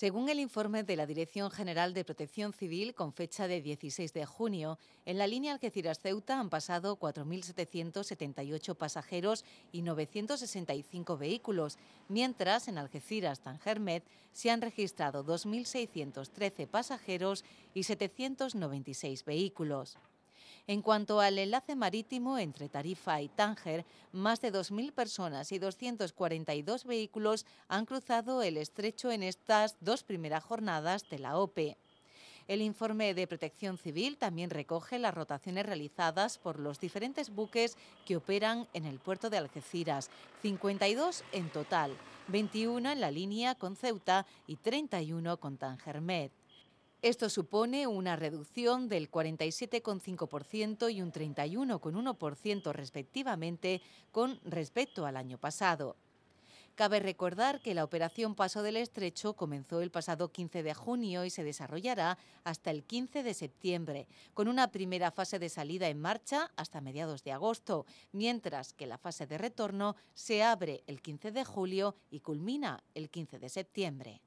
Según el informe de la Dirección General de Protección Civil, con fecha de 16 de junio, en la línea Algeciras-Ceuta han pasado 4.778 pasajeros y 965 vehículos, mientras en Algeciras-Tangermet se han registrado 2.613 pasajeros y 796 vehículos. En cuanto al enlace marítimo entre Tarifa y Tánger, más de 2.000 personas y 242 vehículos han cruzado el estrecho en estas dos primeras jornadas de la OPE. El informe de protección civil también recoge las rotaciones realizadas por los diferentes buques que operan en el puerto de Algeciras, 52 en total, 21 en la línea con Ceuta y 31 con Med. Esto supone una reducción del 47,5% y un 31,1% respectivamente con respecto al año pasado. Cabe recordar que la operación Paso del Estrecho comenzó el pasado 15 de junio y se desarrollará hasta el 15 de septiembre, con una primera fase de salida en marcha hasta mediados de agosto, mientras que la fase de retorno se abre el 15 de julio y culmina el 15 de septiembre.